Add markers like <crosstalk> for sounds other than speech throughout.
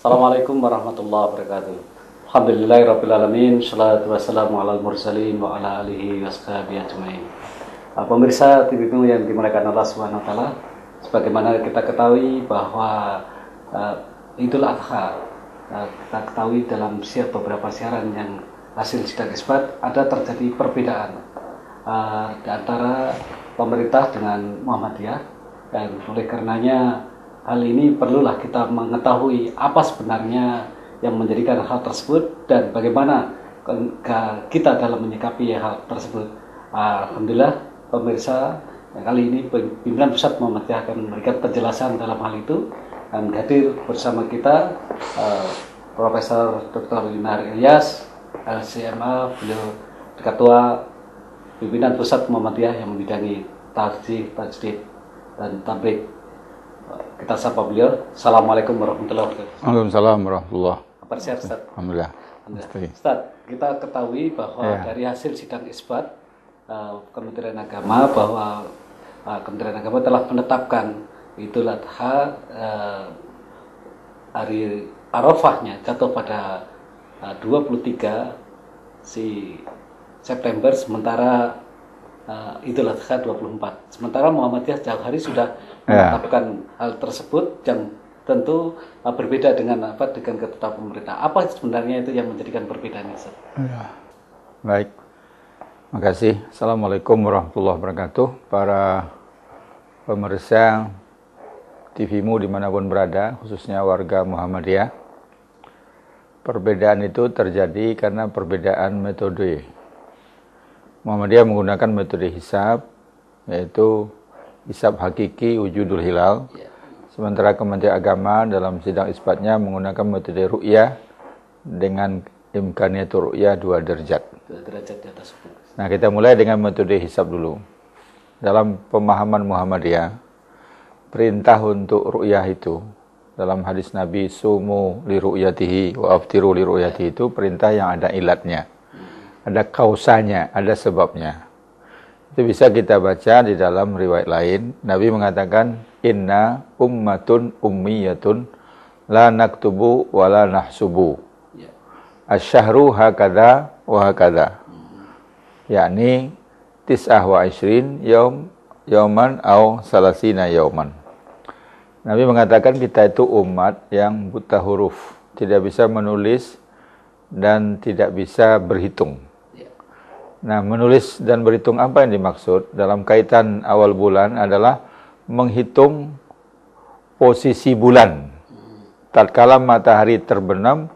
Assalamualaikum warahmatullahi wabarakatuh. Alhamdulillahi rabbil alamin. Shalatu wassalamu ala mursalin wa ala alihi washabihi ajmain. Ah, pemirsa yang dimuliakan Allah Subhanahu wa taala, sebagaimana kita ketahui bahwa uh, Idul Adha uh, kita ketahui dalam siap beberapa siaran yang hasil sidang isbat ada terjadi perbedaan uh, di antara pemerintah dengan Muhammadiyah dan oleh karenanya hal ini perlulah kita mengetahui apa sebenarnya yang menjadikan hal tersebut dan bagaimana kita dalam menyikapi hal tersebut. Ah, Alhamdulillah pemirsa kali ini pimpinan pusat Muhammadiyah akan memberikan penjelasan dalam hal itu dan hadir bersama kita uh, Profesor Dr. Linar Ilyas LCMA beliau Ketua Pimpinan Pusat Muhammadiyah yang membidangi tarjih, tajdid, dan tabrik kita sapa beliau. Assalamualaikum warahmatullahi wabarakatuh. Waalaikumsalam warahmatullahi wabarakatuh. Apa sehat Ustaz? Alhamdulillah. Alhamdulillah. Ustaz, kita ketahui bahwa ya. dari hasil sidang isbat uh, Kementerian Agama bahwa uh, Kementerian Agama telah menetapkan Idul Adha uh, hari Arafahnya jatuh pada uh, 23 si September sementara uh, Idul Adha 24. Sementara Muhammadiyah jauh hari sudah yeah. Ya. hal tersebut yang tentu uh, berbeda dengan apa dengan ketetapan pemerintah. Apa sebenarnya itu yang menjadikan perbedaan itu? Yeah. Baik. Makasih. Assalamualaikum warahmatullahi wabarakatuh. Para pemirsa TVmu dimanapun berada, khususnya warga Muhammadiyah. Perbedaan itu terjadi karena perbedaan metode. Muhammadiyah menggunakan metode hisab, yaitu hisab hakiki wujudul hilal. Ya. Sementara Kementerian Agama dalam sidang isbatnya menggunakan metode ru'yah dengan imkannya ru'yah dua derajat. derajat di atas Nah, kita mulai dengan metode hisab dulu. Dalam pemahaman Muhammadiyah, perintah untuk ru'yah itu dalam hadis Nabi sumu li ru'yatihi wa aftiru li ru'yatihi itu perintah yang ada ilatnya. Ada kausanya, ada sebabnya. Itu bisa kita baca di dalam riwayat lain. Nabi mengatakan, Inna ummatun ummiyatun la naktubu wa la nahsubu. Ya. Asyahru hakada wa hakada. Ya. Yakni, tis'ah wa ishrin yaum, yauman au salasina yauman. Nabi mengatakan kita itu umat yang buta huruf. Tidak bisa menulis dan tidak bisa berhitung Nah, menulis dan berhitung apa yang dimaksud dalam kaitan awal bulan adalah menghitung posisi bulan. Tatkala matahari terbenam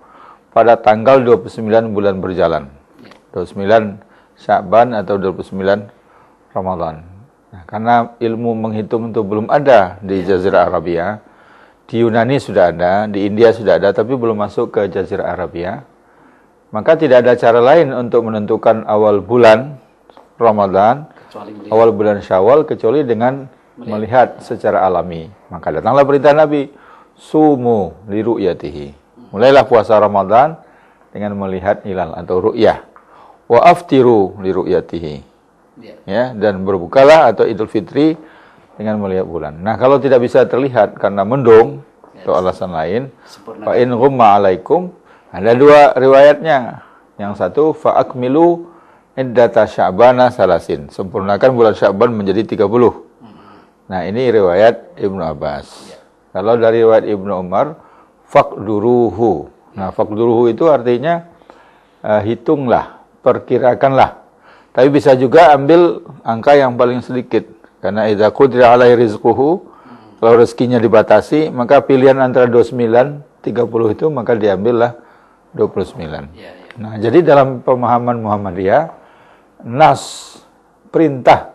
pada tanggal 29 bulan berjalan. 29 Sya'ban atau 29 Ramadan. Nah, karena ilmu menghitung itu belum ada di Jazirah Arabia, di Yunani sudah ada, di India sudah ada, tapi belum masuk ke Jazirah Arabia maka tidak ada cara lain untuk menentukan awal bulan Ramadan, awal bulan Syawal kecuali dengan melihat, melihat secara alami. Maka datanglah perintah Nabi, sumu li ru'yatihi. Mulailah puasa Ramadan dengan melihat hilal atau ru'yah. Wa aftiru li ru'yatihi. Ya. ya, dan berbukalah atau Idul Fitri dengan melihat bulan. Nah, kalau tidak bisa terlihat karena mendung atau alasan lain, fa in ghumma alaikum ada dua riwayatnya. Yang satu fa'akmilu iddata sya'bana salasin. Sempurnakan bulan Sya'ban menjadi 30. Nah, ini riwayat Ibnu Abbas. Kalau dari riwayat Ibnu Umar, fakduruhu. Nah, fakduruhu itu artinya uh, hitunglah, perkirakanlah. Tapi bisa juga ambil angka yang paling sedikit. Karena idha tidak alai rizquhu, kalau rezekinya dibatasi, maka pilihan antara 29, 30 itu maka diambillah 29. Ya, ya. Nah, jadi dalam pemahaman Muhammadiyah, nas perintah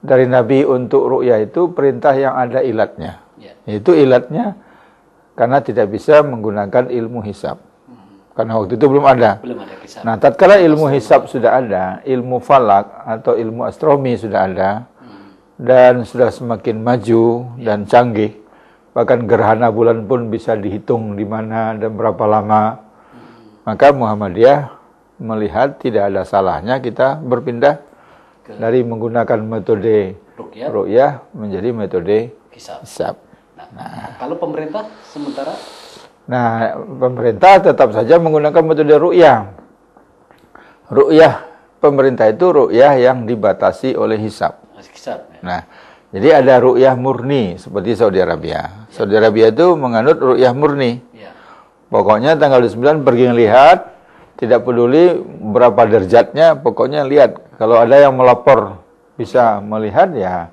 dari Nabi untuk ru'yah itu perintah yang ada ilatnya. Iya. Itu ilatnya karena tidak bisa menggunakan ilmu hisab. Hmm. Karena waktu itu belum ada. Belum ada Nah, tatkala ilmu hisab sudah ada, ilmu falak atau ilmu astronomi sudah ada hmm. dan sudah semakin maju iya. dan canggih. Bahkan gerhana bulan pun bisa dihitung di mana dan berapa lama maka Muhammadiyah melihat tidak ada salahnya kita berpindah Ke. dari menggunakan metode rukyah, menjadi metode kisab. Nah, nah, kalau pemerintah sementara? Nah, pemerintah tetap saja menggunakan metode rukyah. Rukyah pemerintah itu rukyah yang dibatasi oleh hisab. Kisab, ya. Nah, jadi ada rukyah murni seperti Saudi Arabia. Ya. Saudi Arabia itu menganut rukyah murni. Ya. Pokoknya tanggal 29 pergi lihat, tidak peduli berapa derjatnya, pokoknya lihat. Kalau ada yang melapor bisa melihat ya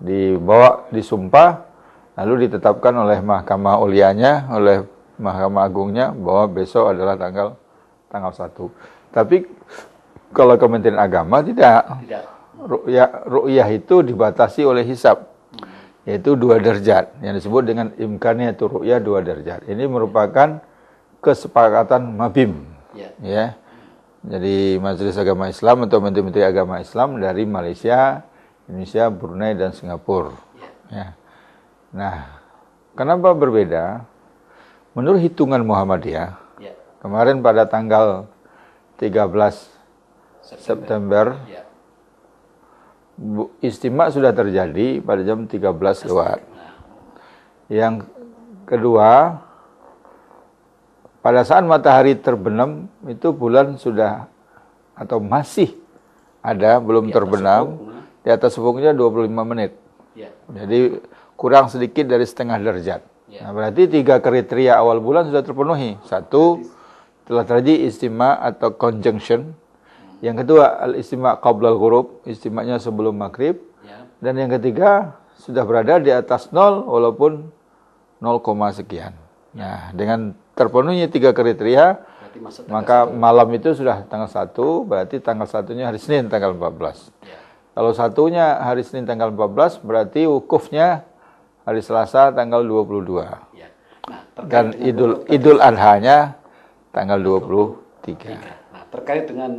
dibawa disumpah lalu ditetapkan oleh mahkamah ulianya, oleh mahkamah agungnya bahwa besok adalah tanggal tanggal 1. Tapi kalau Kementerian Agama tidak. Tidak. Ru'yah, ru itu dibatasi oleh hisab yaitu dua derajat yang disebut dengan imkannya itu ru'yah dua derajat. Ini merupakan kesepakatan Mabim. Ya. ya. Jadi Majelis Agama Islam atau Menteri-Menteri Agama Islam dari Malaysia, Indonesia, Brunei dan Singapura. Ya. ya. Nah, kenapa berbeda? Menurut hitungan Muhammadiyah, ya. kemarin pada tanggal 13 September, September ya. istimewa sudah terjadi pada jam 13 lewat. Nah. Yang kedua, pada saat matahari terbenam itu bulan sudah atau masih ada belum di terbenam sepung. Nah. di atas ufuknya 25 menit. Ya. Jadi kurang sedikit dari setengah derajat. Ya. Nah, berarti tiga kriteria awal bulan sudah terpenuhi. Satu telah terjadi istima atau conjunction. Yang kedua al-istima qabla al istimanya sebelum maghrib. Ya. Dan yang ketiga sudah berada di atas nol walaupun 0, sekian. Nah, dengan terpenuhi tiga kriteria, maka satu. malam itu sudah tanggal satu, berarti tanggal satunya hari Senin tanggal 14. Ya. Kalau satunya hari Senin tanggal 14, berarti wukufnya hari Selasa tanggal 22. Ya. Nah, Dan Idul Idul adha tanggal 23. 23. Nah, terkait dengan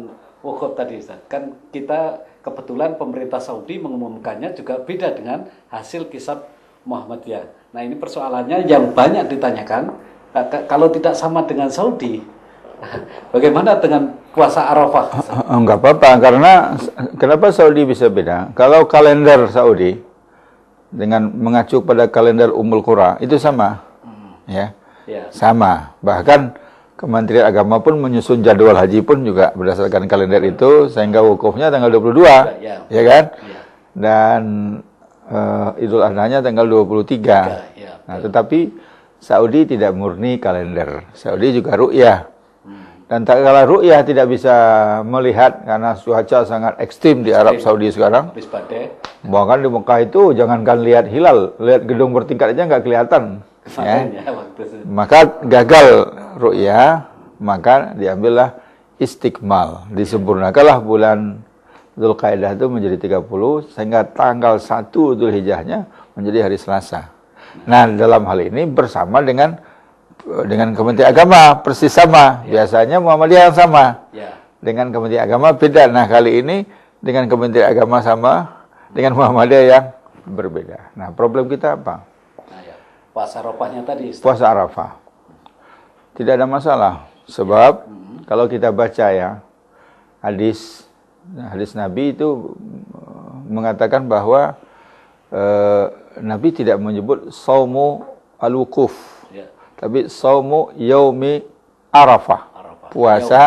wukuf tadi Ustaz, kan kita kebetulan pemerintah Saudi mengumumkannya juga beda dengan hasil kisah Muhammadiyah. Nah, ini persoalannya yang banyak ditanyakan kalau tidak sama dengan Saudi, bagaimana dengan kuasa Arafah? Enggak oh, oh, oh, apa-apa, karena kenapa Saudi bisa beda? Kalau kalender Saudi dengan mengacu pada kalender Umul Qura itu sama, hmm. ya, ya, sama. Bahkan Kementerian Agama pun menyusun jadwal haji pun juga berdasarkan kalender itu, sehingga wukufnya tanggal 22, ya, ya. ya kan? Ya. Dan uh, Idul Adha-nya tanggal 23. Ya, ya, nah, tetapi Saudi tidak murni kalender. Saudi juga ru'yah. Dan tak kalah ru'yah tidak bisa melihat karena cuaca sangat ekstrim di Arab Saudi sekarang. Bahkan di Mekah itu jangankan lihat hilal, lihat gedung bertingkat aja nggak kelihatan. Ya. <laughs> Maka gagal ru'yah, maka diambillah istiqmal. Disempurnakanlah bulan Qaedah itu menjadi 30 sehingga tanggal 1 Hijjahnya menjadi hari Selasa. Nah, dalam hal ini bersama dengan eh, dengan Kementerian Agama persis sama. Ya. Biasanya Muhammadiyah yang sama. Ya. Dengan Kementerian Agama beda. Nah, kali ini dengan Kementerian Agama sama, dengan Muhammadiyah yang berbeda. Nah, problem kita apa? Nah, ya. Puasa Arafahnya tadi. Istri. Puasa Arafah. Tidak ada masalah. Sebab ya. hmm. kalau kita baca ya hadis hadis Nabi itu eh, mengatakan bahwa eh, Nabi tidak menyebut saumu al-wukuf. Ya. Tapi saumu yaumi Arafah. Arafah. Puasa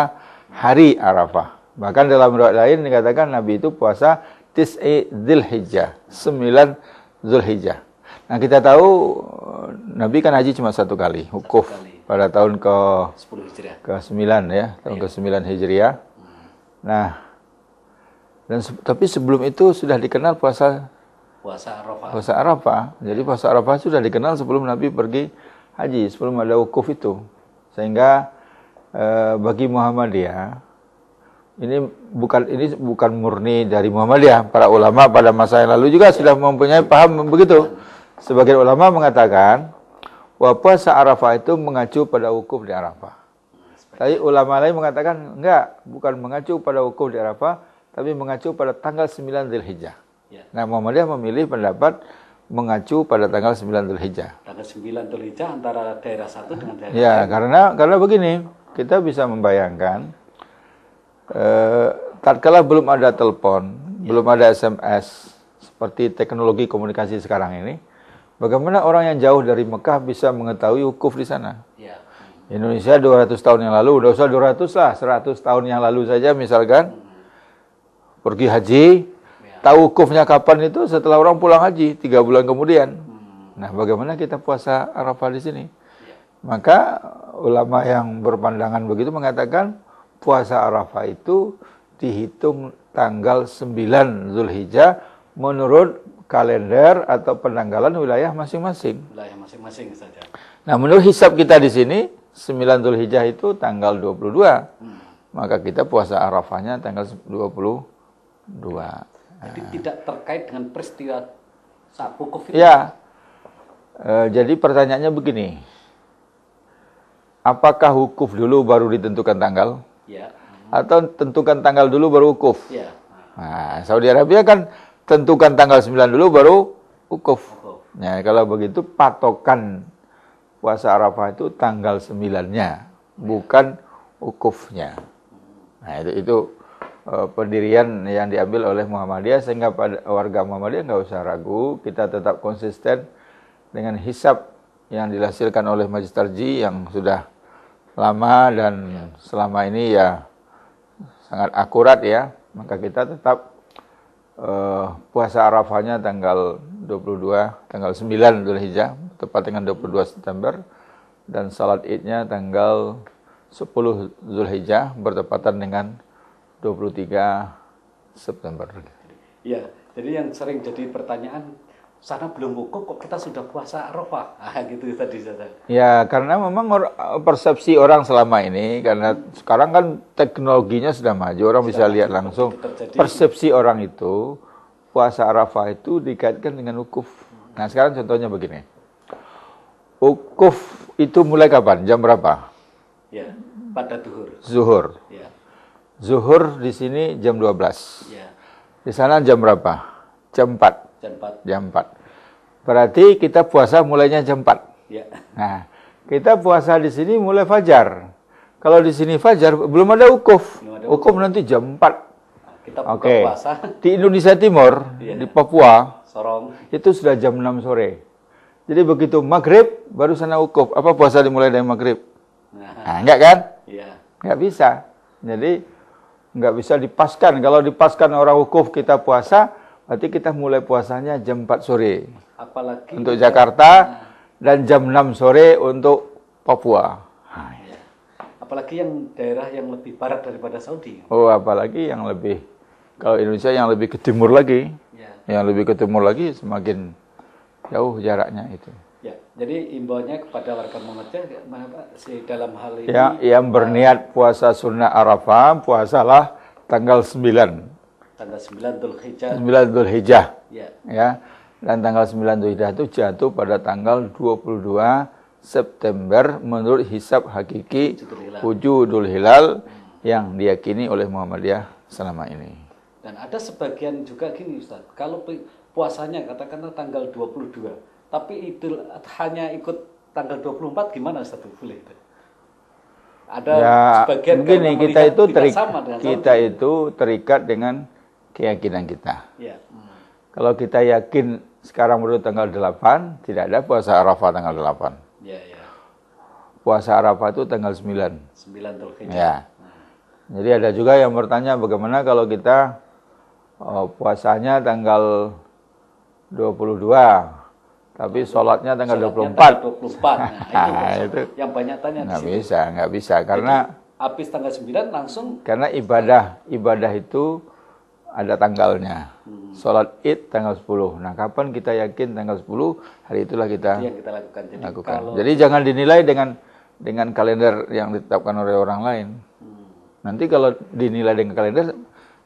hari Arafah. Bahkan dalam riwayat lain dikatakan Nabi itu puasa tis'i Dzulhijjah, 9 Dzulhijjah. Nah, kita tahu eh, Nabi kan haji cuma satu kali, wukuf pada tahun ke 10 Ke 9 ya, tahun ya. ke-9 Hijriah. Hmm. Nah, dan tapi sebelum itu sudah dikenal puasa puasa Arafah. Puasa Arafah. Jadi puasa Arafah sudah dikenal sebelum Nabi pergi haji, sebelum ada wukuf itu. Sehingga eh, bagi Muhammadiyah ini bukan ini bukan murni dari Muhammadiyah. Para ulama pada masa yang lalu juga sudah mempunyai paham begitu. Sebagian ulama mengatakan bahwa puasa Arafah itu mengacu pada wukuf di Arafah. Tapi ulama lain mengatakan enggak, bukan mengacu pada wukuf di Arafah, tapi mengacu pada tanggal 9 Dzulhijjah. Ya. Nah Muhammadiyah memilih pendapat mengacu pada tanggal 9 Dzulhijjah. Tanggal 9 Dzulhijjah antara daerah satu dengan daerah Ya, daerah. karena karena begini, kita bisa membayangkan eh tatkala belum ada telepon, ya. belum ada SMS seperti teknologi komunikasi sekarang ini, bagaimana orang yang jauh dari Mekah bisa mengetahui wukuf di sana? Ya. Indonesia 200 tahun yang lalu, udah usah 200 lah, 100 tahun yang lalu saja misalkan hmm. pergi haji, Tahu kufnya kapan itu setelah orang pulang haji, tiga bulan kemudian. Hmm. Nah, bagaimana kita puasa Arafah di sini? Maka ulama yang berpandangan begitu mengatakan puasa Arafah itu dihitung tanggal 9 Zulhijjah menurut kalender atau penanggalan wilayah masing-masing. Wilayah masing-masing saja. Ya. Nah, menurut hisab kita di sini 9 Zulhijjah itu tanggal 22. Hmm. Maka kita puasa Arafahnya tanggal 22. Jadi uh, tidak terkait dengan peristiwa saat wukuf itu. Ya. Uh, jadi pertanyaannya begini. Apakah hukuf dulu baru ditentukan tanggal? Ya. Atau tentukan tanggal dulu baru hukuf? Ya. Nah, Saudi Arabia kan tentukan tanggal 9 dulu baru hukuf. Nah, ya, kalau begitu patokan puasa Arafah itu tanggal 9-nya, ya. bukan hukufnya. Nah, itu itu uh, pendirian yang diambil oleh Muhammadiyah sehingga pada warga Muhammadiyah nggak usah ragu kita tetap konsisten dengan hisap yang dihasilkan oleh Majlis yang sudah lama dan selama ini ya sangat akurat ya maka kita tetap uh, puasa Arafahnya tanggal 22 tanggal 9 Dhul Hijjah tepat dengan 22 September dan salat Idnya tanggal 10 Zulhijjah bertepatan dengan 23 September. ya jadi yang sering jadi pertanyaan sana belum wukuf kok kita sudah puasa Arafah <laughs> ah, gitu tadi Ya, karena memang or, persepsi orang selama ini karena hmm. sekarang kan teknologinya sudah maju, orang sudah bisa lihat langsung terjadi. persepsi orang itu puasa Arafah itu dikaitkan dengan wukuf. Hmm. Nah, sekarang contohnya begini. Wukuf itu mulai kapan? Jam berapa? Ya, pada zuhur. Zuhur. Ya. Zuhur di sini jam 12. Ya. Di sana jam berapa? Jam 4. Jam 4. Jam 4. Berarti kita puasa mulainya jam 4. Ya. Nah, kita puasa di sini mulai fajar. Kalau di sini fajar belum ada ukuf. Belum ada ukuf. ukuf nanti jam 4. Kita buka okay. puasa. Di Indonesia Timur, ya. di Papua, Sorong. Itu sudah jam 6 sore. Jadi begitu maghrib baru sana ukuf. Apa puasa dimulai dari maghrib? Nah. nah enggak kan? Iya. Enggak bisa. Jadi nggak bisa dipaskan. Kalau dipaskan orang wukuf kita puasa, berarti kita mulai puasanya jam 4 sore. Apalagi untuk Jakarta dan jam 6 sore untuk Papua. Ah, iya. Apalagi yang daerah yang lebih barat daripada Saudi. Oh, apalagi yang lebih kalau Indonesia yang lebih ke timur lagi. Ya. Yang lebih ke timur lagi semakin jauh jaraknya itu. Ya, jadi imbauannya kepada warga Muhammadiyah si dalam hal ini ya, yang berniat puasa sunnah Arafah puasalah tanggal 9 tanggal 9 Dzulhijjah 9 Dzulhijjah ya. ya dan tanggal 9 Dzulhijjah itu jatuh pada tanggal 22 September menurut hisab hakiki wujudul hilal yang diyakini oleh Muhammadiyah selama ini. Dan ada sebagian juga gini Ustaz, kalau puasanya katakanlah tanggal 22 tapi itu hanya ikut tanggal 24 gimana satu boleh itu? Ada ya, sebagian kita itu terik, sama kita sama. itu terikat dengan keyakinan kita. Ya. Hmm. Kalau kita yakin sekarang baru tanggal 8, tidak ada puasa Arafah tanggal 8. Ya, ya. Puasa Arafah itu tanggal 9. 9 Ya. nah. Jadi ada juga yang bertanya bagaimana kalau kita oh, puasanya tanggal 22 tapi sholatnya tanggal sholatnya 24. Tanggal 24. Nah, itu, <laughs> nah, itu yang banyak tanya nggak bisa, nggak bisa karena Jadi, habis tanggal 9 langsung karena ibadah ibadah itu ada tanggalnya. Hmm. Sholat Id tanggal 10. Nah, kapan kita yakin tanggal 10 hari itulah kita, itu yang kita lakukan. Jadi, lakukan. Kalau... Jadi jangan dinilai dengan dengan kalender yang ditetapkan oleh orang lain. Hmm. Nanti kalau dinilai dengan kalender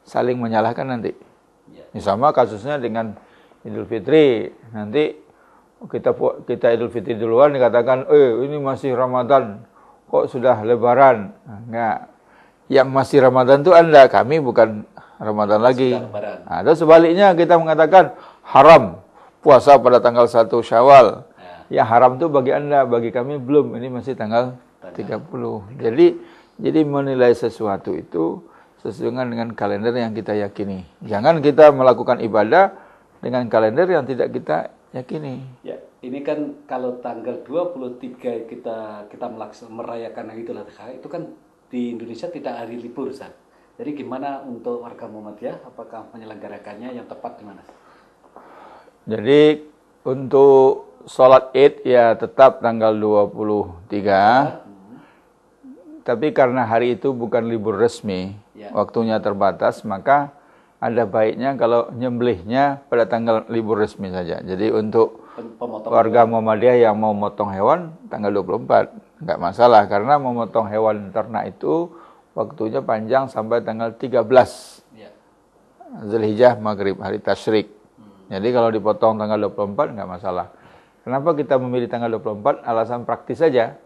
saling menyalahkan nanti. Ya. Ini sama kasusnya dengan Idul Fitri. Nanti kita kita Idul Fitri duluan dikatakan, eh ini masih Ramadan, kok sudah Lebaran? Nah, enggak. Yang masih Ramadan itu anda, kami bukan Ramadan lagi. ada Nah, dan sebaliknya kita mengatakan haram puasa pada tanggal 1 Syawal. Ya, ya haram itu bagi anda, bagi kami belum. Ini masih tanggal 30. Jadi jadi menilai sesuatu itu sesuai dengan kalender yang kita yakini. Jangan kita melakukan ibadah dengan kalender yang tidak kita ya gini ya ini kan kalau tanggal 23 kita kita melaksan, merayakan Idul Adha itu kan di Indonesia tidak hari libur Ustaz. Jadi gimana untuk warga Muhammadiyah apakah menyelenggarakannya yang tepat di mana? Jadi untuk sholat Id ya tetap tanggal 23. Hmm. Ya. Tapi karena hari itu bukan libur resmi, ya. waktunya terbatas, maka ada baiknya kalau nyembelihnya pada tanggal libur resmi saja. Jadi untuk Pemotong warga Muhammadiyah yang mau motong hewan tanggal 24 nggak masalah karena memotong hewan ternak itu waktunya panjang sampai tanggal 13 ya. Zulhijjah Maghrib hari tasyrik. Hmm. Jadi kalau dipotong tanggal 24 nggak masalah. Kenapa kita memilih tanggal 24? Alasan praktis saja.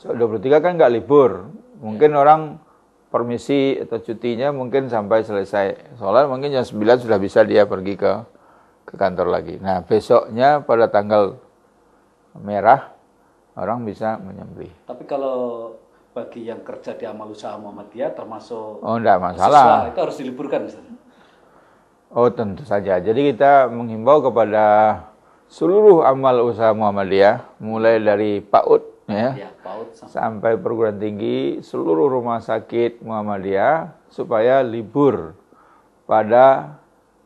So, 23 kan nggak libur. Mungkin ya. orang permisi atau cutinya mungkin sampai selesai sholat mungkin jam 9 sudah bisa dia pergi ke ke kantor lagi. Nah besoknya pada tanggal merah orang bisa menyembelih. Tapi kalau bagi yang kerja di amal usaha Muhammadiyah termasuk oh enggak masalah itu harus diliburkan misalnya. Oh tentu saja. Jadi kita menghimbau kepada seluruh amal usaha Muhammadiyah mulai dari PAUD ya, sampai perguruan tinggi seluruh rumah sakit Muhammadiyah supaya libur pada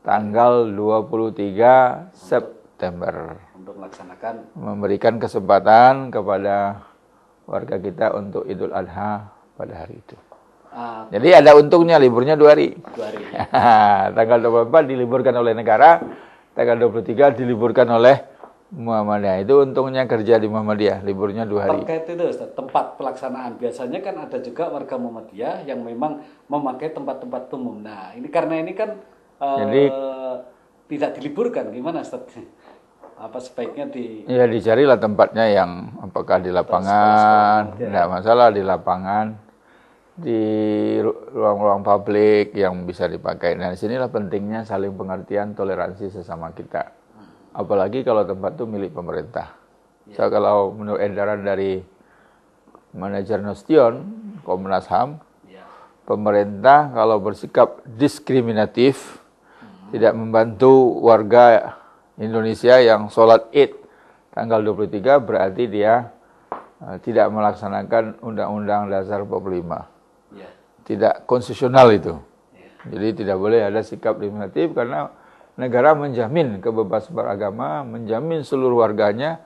tanggal 23 September untuk melaksanakan memberikan kesempatan kepada warga kita untuk Idul Adha pada hari itu. Ah, Jadi ada untungnya liburnya dua hari. Dua hari. <laughs> tanggal 24 diliburkan oleh negara, tanggal 23 diliburkan oleh Muhammadiyah itu untungnya kerja di Muhammadiyah liburnya dua hari terkait itu Ustaz, tempat pelaksanaan biasanya kan ada juga warga Muhammadiyah yang memang memakai tempat-tempat umum nah ini karena ini kan Jadi, uh, tidak diliburkan gimana Ustaz? <laughs> apa sebaiknya di ya dicarilah tempatnya yang apakah di lapangan tidak masalah di lapangan di ruang-ruang publik yang bisa dipakai nah sinilah pentingnya saling pengertian toleransi sesama kita Apalagi kalau tempat itu milik pemerintah. Yeah. So, kalau menurut edaran dari manajer Nostion, Komnas HAM, yeah. pemerintah kalau bersikap diskriminatif, hmm. tidak membantu warga Indonesia yang sholat id tanggal 23, berarti dia uh, tidak melaksanakan Undang-Undang Dasar 45. Yeah. Tidak konstitusional itu. Ya. Jadi tidak boleh ada sikap diskriminatif karena negara menjamin kebebasan beragama, menjamin seluruh warganya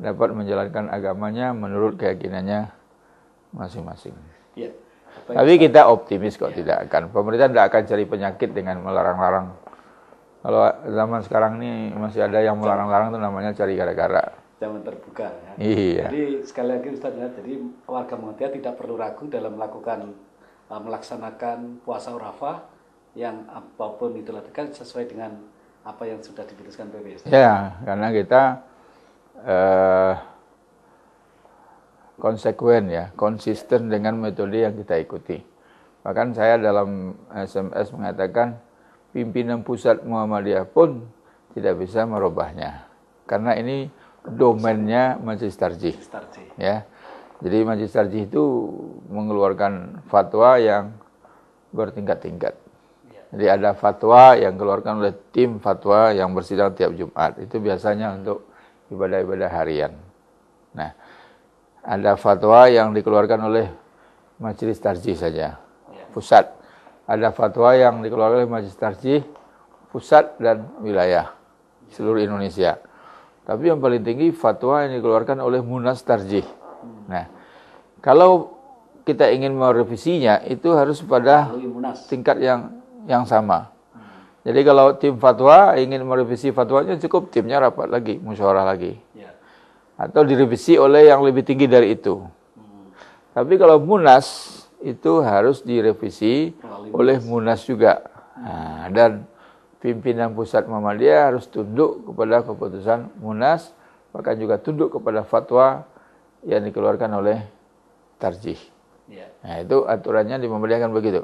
dapat menjalankan agamanya menurut keyakinannya masing-masing. Ya. Tapi kita optimis kok ya. tidak akan. Pemerintah tidak akan cari penyakit dengan melarang-larang. Kalau zaman sekarang ini masih ada yang melarang-larang itu namanya cari gara-gara. Zaman terbuka ya. Iya. Jadi sekali lagi Ustaz ya, jadi warga Muhammadiyah tidak perlu ragu dalam melakukan eh, melaksanakan puasa Arafah yang apapun itu lakukan sesuai dengan apa yang sudah diputuskan PBS. Ya, karena kita eh, konsekuen ya, konsisten dengan metode yang kita ikuti. Bahkan saya dalam SMS mengatakan pimpinan pusat Muhammadiyah pun tidak bisa merubahnya. Karena ini domainnya Majelis Tarjih. Ya. Jadi Majelis Tarjih itu mengeluarkan fatwa yang bertingkat-tingkat. Jadi ada fatwa yang keluarkan oleh tim fatwa yang bersidang tiap Jumat. Itu biasanya untuk ibadah-ibadah harian. Nah, ada fatwa yang dikeluarkan oleh Majelis Tarjih saja, ya. pusat. Ada fatwa yang dikeluarkan oleh Majelis Tarjih pusat dan wilayah seluruh Indonesia. Tapi yang paling tinggi fatwa yang dikeluarkan oleh Munas Tarjih. Hmm. Nah, kalau kita ingin merevisinya itu harus pada tingkat yang yang sama. Jadi kalau tim fatwa ingin merevisi fatwanya cukup timnya rapat lagi, musyawarah lagi. Ya. Atau direvisi oleh yang lebih tinggi dari itu. Hmm. Tapi kalau munas itu harus direvisi oleh munas juga. Nah, dan pimpinan pusat Muhammadiyah harus tunduk kepada keputusan munas, bahkan juga tunduk kepada fatwa yang dikeluarkan oleh Tarjih. Ya. Nah, itu aturannya di Muhammadiyah kan begitu.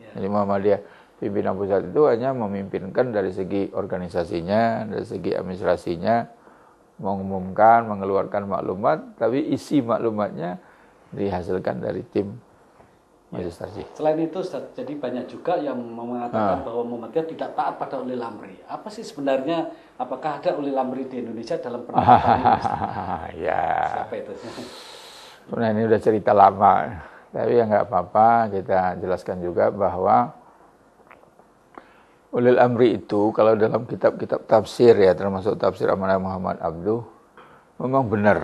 Ya. Jadi Muhammadiyah pimpinan pusat itu hanya memimpinkan dari segi organisasinya, dari segi administrasinya, mengumumkan, mengeluarkan maklumat, tapi isi maklumatnya dihasilkan dari tim ya. Majelis Selain itu Ustaz, jadi banyak juga yang mengatakan nah. bahwa Muhammadiyah tidak taat pada ulil amri. Apa sih sebenarnya apakah ada ulil amri di Indonesia dalam ini? <laughs> ya. Siapa itu? <laughs> Sebenarnya ini sudah cerita lama. Tapi ya nggak apa-apa, kita jelaskan juga bahwa ulil amri itu kalau dalam kitab-kitab tafsir ya, termasuk tafsir Amanah Muhammad Abduh, memang benar.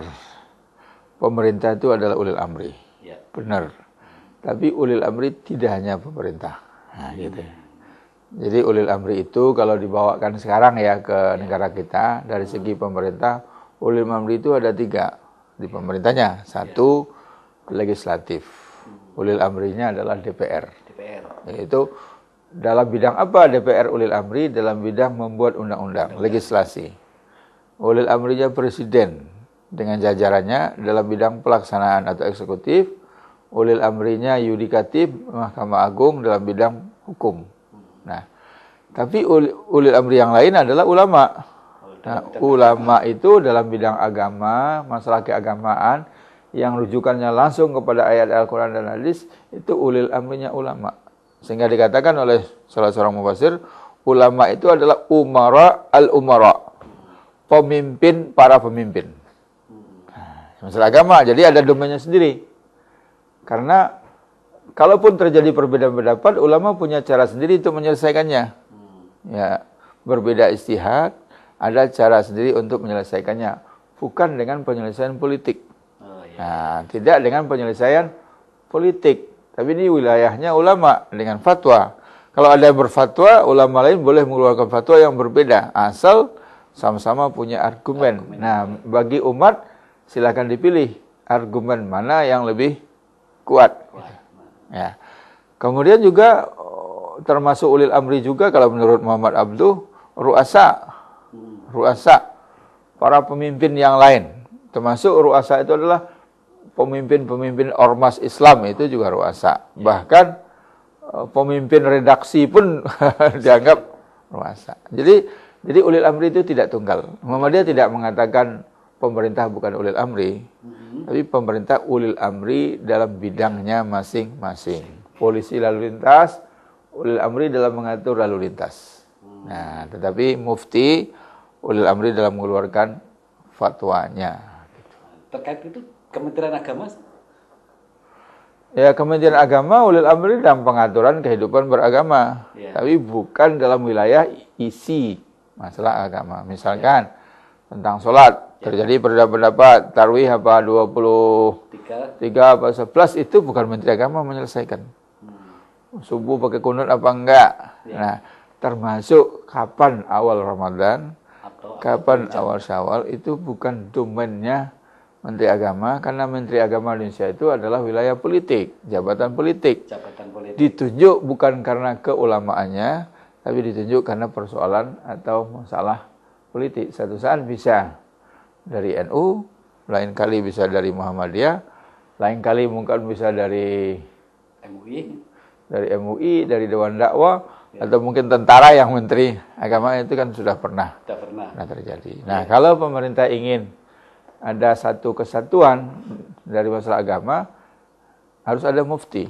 Pemerintah itu adalah ulil amri. Ya. Benar. Tapi ulil amri tidak hanya pemerintah. Nah, gitu. Jadi ulil amri itu kalau dibawakan sekarang ya ke ya. negara kita dari segi pemerintah, ulil amri itu ada tiga di pemerintahnya. Satu, ya. legislatif Ulil amrinya adalah DPR. DPR. Yaitu dalam bidang apa DPR ulil amri? Dalam bidang membuat undang-undang, legislasi. Ulil amrinya presiden dengan jajarannya dalam bidang pelaksanaan atau eksekutif. Ulil amrinya yudikatif Mahkamah Agung dalam bidang hukum. Nah, tapi ul, ulil amri yang lain adalah ulama. Nah, ulama itu dalam bidang agama, masalah keagamaan, yang rujukannya langsung kepada ayat Al-Quran dan hadis itu ulil amrinya ulama. Sehingga dikatakan oleh salah seorang mufasir, ulama itu adalah umara al-umara, pemimpin para pemimpin. Nah, masalah agama, jadi ada domainnya sendiri. Karena kalaupun terjadi perbedaan pendapat, ulama punya cara sendiri untuk menyelesaikannya. Ya, berbeda istihad, ada cara sendiri untuk menyelesaikannya, bukan dengan penyelesaian politik. Nah, tidak dengan penyelesaian politik, tapi ini wilayahnya ulama dengan fatwa. Kalau ada yang berfatwa, ulama lain boleh mengeluarkan fatwa yang berbeda asal sama-sama punya argumen. argumen. Nah, bagi umat silakan dipilih argumen mana yang lebih kuat. Ya. Kemudian juga termasuk ulil amri juga kalau menurut Muhammad Abduh ruasa hmm. ruasa para pemimpin yang lain termasuk ruasa itu adalah pemimpin-pemimpin ormas Islam itu juga ruasa. Ya. Bahkan eh, pemimpin redaksi pun <laughs> dianggap ruasa. Jadi jadi ulil amri itu tidak tunggal. Muhammadiyah tidak mengatakan pemerintah bukan ulil amri, mm-hmm. tapi pemerintah ulil amri dalam bidangnya masing-masing. Polisi lalu lintas, ulil amri dalam mengatur lalu lintas. Hmm. Nah, tetapi mufti ulil amri dalam mengeluarkan fatwanya. Terkait itu Kementerian Agama? Ya, Kementerian Agama ulil amri dalam pengaturan kehidupan beragama. Ya. Tapi bukan dalam wilayah isi masalah agama. Misalkan ya. tentang sholat, ya. terjadi pendapat tarwih apa 23 apa 11 itu bukan Menteri Agama menyelesaikan. Hmm. Subuh pakai kunut apa enggak? Ya. Nah, termasuk kapan awal Ramadan, atau kapan awal Syawal itu bukan domainnya Menteri Agama karena Menteri Agama Indonesia itu adalah wilayah politik, jabatan politik. Jabatan politik. Ditunjuk bukan karena keulamaannya, tapi ditunjuk karena persoalan atau masalah politik. Satu saat bisa dari NU, lain kali bisa dari Muhammadiyah, lain kali mungkin bisa dari MUI, dari MUI, dari Dewan Dakwah ya. atau mungkin tentara yang menteri agama itu kan sudah pernah, sudah pernah. pernah terjadi. Nah, ya. kalau pemerintah ingin ada satu kesatuan dari masalah agama, harus ada mufti.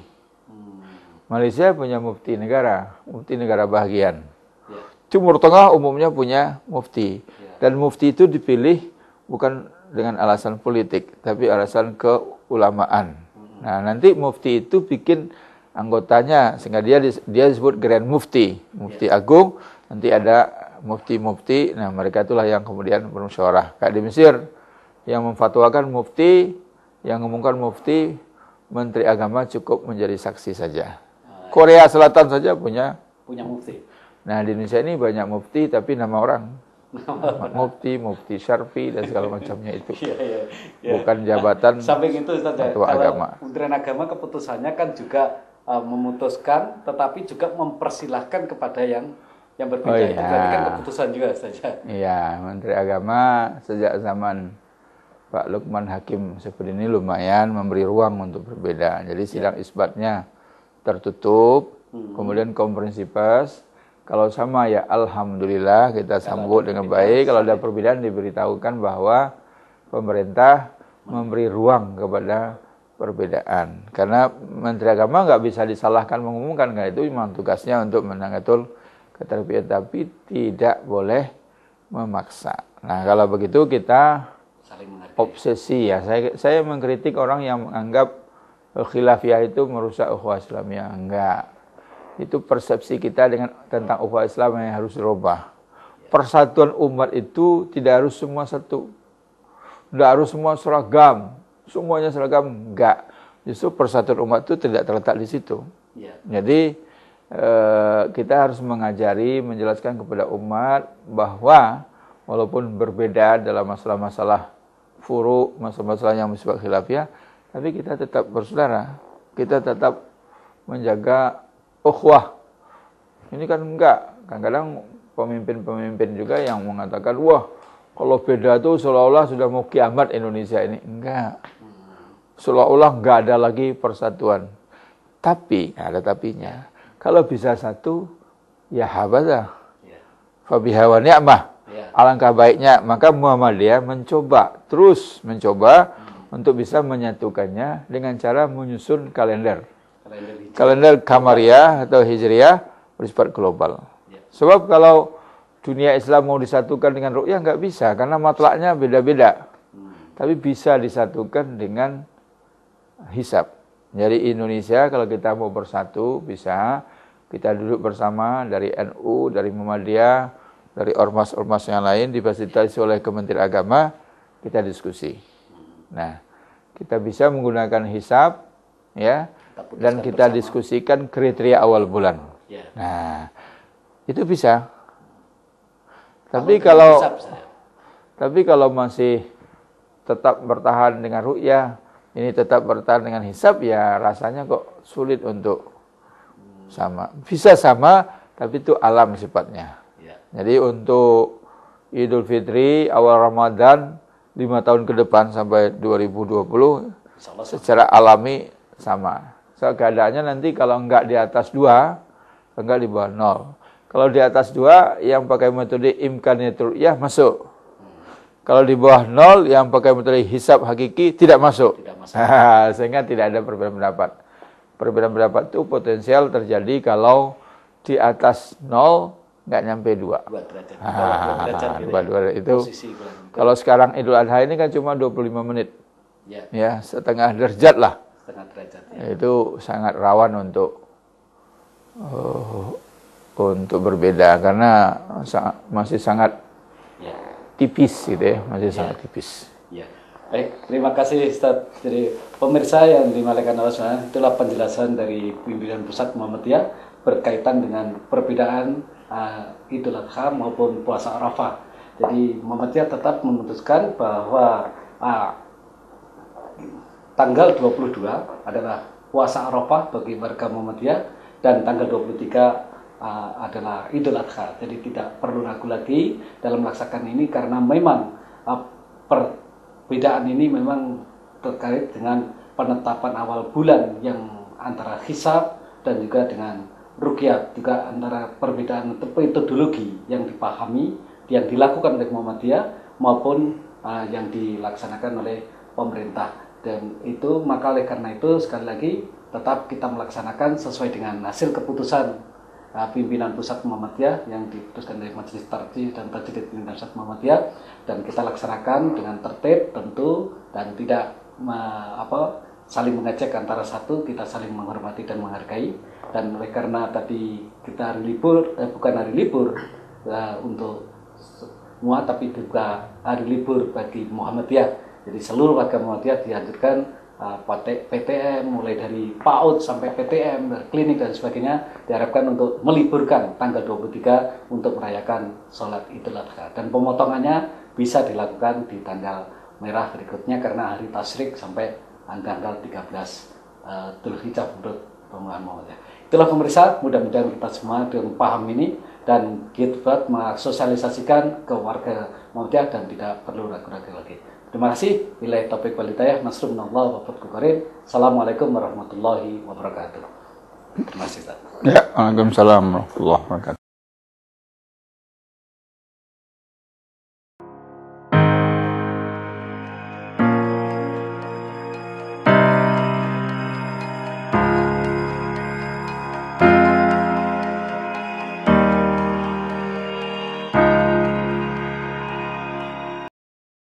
Malaysia punya mufti negara, mufti negara bagian. Ya. Timur Tengah umumnya punya mufti. Ya. Dan mufti itu dipilih bukan dengan alasan politik, tapi alasan keulamaan. Hmm. Nah, nanti mufti itu bikin anggotanya sehingga dia dia disebut Grand Mufti, Mufti ya. Agung, nanti ada mufti-mufti. Nah, mereka itulah yang kemudian bermusyawarah. Kayak di Mesir, yang memfatwakan mufti, yang mengumumkan mufti, menteri agama cukup menjadi saksi saja. Korea Selatan saja punya punya mufti. Nah, di Indonesia ini banyak mufti tapi nama orang. mufti, mufti syarfi dan segala macamnya itu. yeah, yeah, yeah. Bukan nah, jabatan. samping itu Ustaz, ya, ketua agama. Kementerian Agama keputusannya kan juga uh, memutuskan tetapi juga mempersilahkan kepada yang yang berbeda. Oh, iya. Itu kan keputusan juga saja. Ya. Iya, Menteri Agama sejak zaman Pak Lukman Hakim seperti ini lumayan memberi ruang untuk perbedaan. Jadi ya. sidang ya. isbatnya tertutup, hmm. kemudian konferensi pers. Kalau sama ya alhamdulillah kita sambut dengan baik. Kalau ada perbedaan diberitahukan bahwa pemerintah memberi ruang kepada perbedaan. Karena Menteri Agama nggak bisa disalahkan mengumumkan karena itu memang tugasnya untuk menanggatul Tetapi tapi tidak boleh memaksa. Nah kalau begitu kita saling Obsesi ya. Saya saya mengkritik orang yang menganggap khilafiyah itu merusak ukhuwah ya Enggak. Itu persepsi kita dengan tentang ukhuwah Islam yang harus dirubah. Persatuan umat itu tidak harus semua satu. Tidak harus semua seragam. Semuanya seragam enggak. Justru persatuan umat itu tidak terletak di situ. Ya. Jadi eh, kita harus mengajari, menjelaskan kepada umat bahwa walaupun berbeda dalam masalah-masalah furu, masalah-masalah yang bersifat khilafiyah, tapi kita tetap bersaudara, kita tetap menjaga ukhwah. Ini kan enggak, kadang-kadang pemimpin-pemimpin juga yang mengatakan, wah kalau beda tuh seolah-olah sudah mau kiamat Indonesia ini. Enggak. Seolah-olah enggak ada lagi persatuan. Tapi, ada tapinya. Kalau bisa satu, ya habada. Ya. Fabihawa ni'mah Ya. Alangkah baiknya, maka Muhammadiyah mencoba, terus mencoba hmm. untuk bisa menyatukannya dengan cara menyusun kalender. Kalender, kalender Kamariah atau Hijriah bersifat global. Ya. Sebab kalau dunia Islam mau disatukan dengan rukyah nggak bisa karena matlaknya beda-beda. Hmm. Tapi bisa disatukan dengan hisab. Jadi Indonesia kalau kita mau bersatu bisa kita duduk bersama dari NU, dari Muhammadiyah, dari ormas-ormas yang lain difasilitasi oleh Kementerian Agama, kita diskusi. Nah, kita bisa menggunakan hisap ya dan kita bersama. diskusikan kriteria awal bulan. Ya. Nah, itu bisa. Tapi kalau, hisap, tapi kalau masih tetap bertahan dengan ru'yah, ini tetap bertahan dengan hisap ya rasanya kok sulit untuk sama. Bisa sama tapi itu alam sifatnya. Jadi untuk Idul Fitri awal Ramadan lima tahun ke depan sampai 2020 secara alami sama. So, keadaannya nanti kalau enggak di atas dua, enggak di bawah nol. Kalau di atas dua, yang pakai metode imkaniyatul ya masuk. Kalau di bawah nol, yang pakai metode hisab hakiki tidak masuk. Tidak masuk. <laughs> Sehingga tidak ada perbedaan pendapat. Perbedaan pendapat itu potensial terjadi kalau di atas nol nggak nyampe dua. Dua derajat. Ah, dua ah, itu. kalau sekarang Idul Adha ini kan cuma 25 menit. Ya. ya setengah derajat lah. Setengah derajat. Ya. Itu sangat rawan untuk uh, untuk berbeda karena sa masih sangat ya. tipis gitu ya, masih ya. sangat tipis. Ya. Baik, terima kasih Ustaz. Jadi pemirsa yang dimalaikan Allah SWT. itulah penjelasan dari pimpinan pusat Muhammadiyah berkaitan dengan perbedaan uh, Idul Adha maupun puasa Arafah. Jadi Muhammadiyah tetap memutuskan bahwa uh, tanggal 22 adalah puasa Arafah bagi warga Muhammadiyah dan tanggal 23 uh, eh, adalah Idul Adha. Jadi tidak perlu ragu lagi dalam melaksanakan ini karena memang uh, perbedaan ini memang terkait dengan penetapan awal bulan yang antara hisab dan juga dengan rukyat juga antara perbedaan metodologi yang dipahami yang dilakukan oleh Muhammadiyah maupun uh, yang dilaksanakan oleh pemerintah dan itu maka oleh karena itu sekali lagi tetap kita melaksanakan sesuai dengan hasil keputusan uh, pimpinan pusat Muhammadiyah yang diputuskan dari Majelis Tarji dan Tajdid Pimpinan Pusat Muhammadiyah dan kita laksanakan dengan tertib tentu dan tidak uh, apa saling mengecek antara satu kita saling menghormati dan menghargai dan oleh karena tadi kita hari libur eh, bukan hari libur eh, untuk semua tapi juga hari libur bagi Muhammadiyah jadi seluruh warga Muhammadiyah dihadirkan eh, PTM mulai dari PAUD sampai PTM klinik dan sebagainya diharapkan untuk meliburkan tanggal 23 untuk merayakan sholat Idul Adha dan pemotongannya bisa dilakukan di tanggal merah berikutnya karena hari tasrik sampai tanggal 13 uh, eh, Dzulhijjah menurut pemulaan Muhammadiyah. Itulah pemirsa, mudah-mudahan kita semua dengan paham ini dan kita sosialisasikan ke warga Muhammadiyah dan tidak perlu ragu-ragu lagi. Terima kasih. Bila topik walitayah, nasrullah wa fatkukarin. Assalamualaikum warahmatullahi wabarakatuh. Terima kasih. Ya, Waalaikumsalam warahmatullahi wabarakatuh.